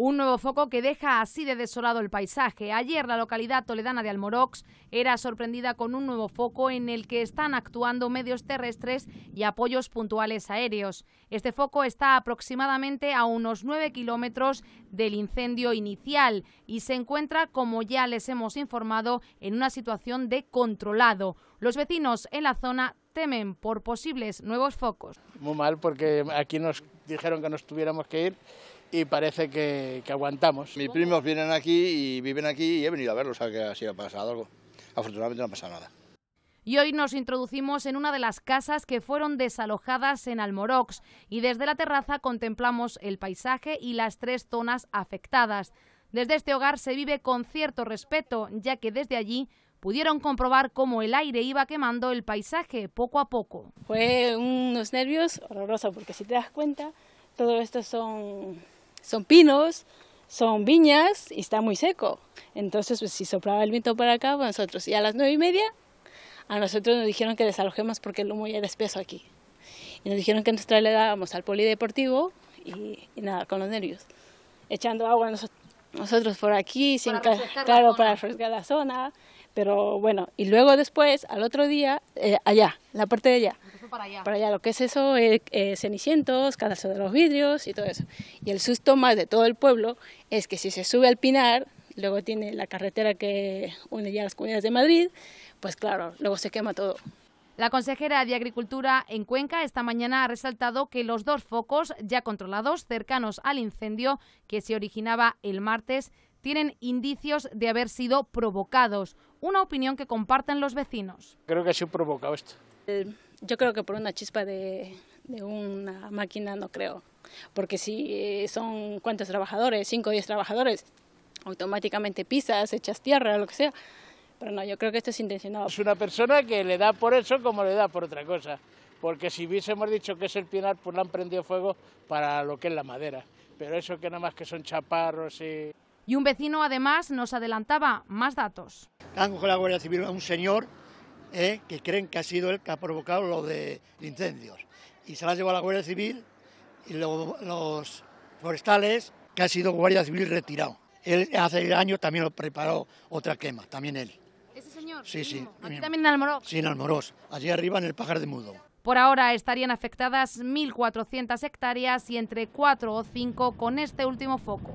Un nuevo foco que deja así de desolado el paisaje. Ayer la localidad toledana de Almorox era sorprendida con un nuevo foco en el que están actuando medios terrestres y apoyos puntuales aéreos. Este foco está aproximadamente a unos 9 kilómetros del incendio inicial y se encuentra, como ya les hemos informado, en una situación de controlado. Los vecinos en la zona temen por posibles nuevos focos. Muy mal porque aquí nos dijeron que nos tuviéramos que ir y parece que, que aguantamos. Mis primos vienen aquí y viven aquí y he venido a verlos, a que si ha pasado algo. Afortunadamente no ha pasado nada. Y hoy nos introducimos en una de las casas que fueron desalojadas en Almorox y desde la terraza contemplamos el paisaje y las tres zonas afectadas. Desde este hogar se vive con cierto respeto, ya que desde allí pudieron comprobar cómo el aire iba quemando el paisaje poco a poco. Fue unos nervios horrorosos, porque si te das cuenta, todo esto son son pinos, son viñas y está muy seco. Entonces, pues si soplaba el viento para acá, nosotros. Y a las nueve y media, a nosotros nos dijeron que desalojemos porque el humo ya era espeso aquí. Y nos dijeron que nos dábamos al polideportivo y, y nada, con los nervios, echando agua nosotros nosotros por aquí, sin claro, para refrescar la zona, pero bueno, y luego después, al otro día, eh, allá, la parte de allá. Para allá. lo que es eso, eh, eh cenicientos, cadastro de los vidrios y todo eso. Y el susto más de todo el pueblo es que si se sube al Pinar, luego tiene la carretera que une ya las comunidades de Madrid, pues claro, luego se quema todo. La consejera de Agricultura en Cuenca esta mañana ha resaltado que los dos focos ya controlados cercanos al incendio que se originaba el martes tienen indicios de haber sido provocados, una opinión que comparten los vecinos. Creo que ha sido provocado esto. Eh, yo creo que por una chispa de, una máquina no creo, porque si eh, son cuántos trabajadores, 5 o 10 trabajadores, automáticamente pisas, echas tierra, lo que sea. Pero no, yo creo que esto es intencionado. Es una persona que le da por eso como le da por otra cosa. Porque si hubiésemos dicho que es el pinar, pues le han prendido fuego para lo que es la madera. Pero eso que nada más que son chaparros y... Y un vecino además nos adelantaba más datos. Han cogido la Guardia Civil a un señor eh, que creen que ha sido él que ha provocado lo de incendios. Y se la llevado a la Guardia Civil y los forestales, que ha sido Guardia Civil retirado. Él hace años también lo preparó otra quema, también él. Sí, sí. Aquí también en Almorós. Sí, en Almorós, allí arriba en el Pajar de Mudo. Por ahora estarían afectadas 1.400 hectáreas y entre 4 o 5 con este último foco.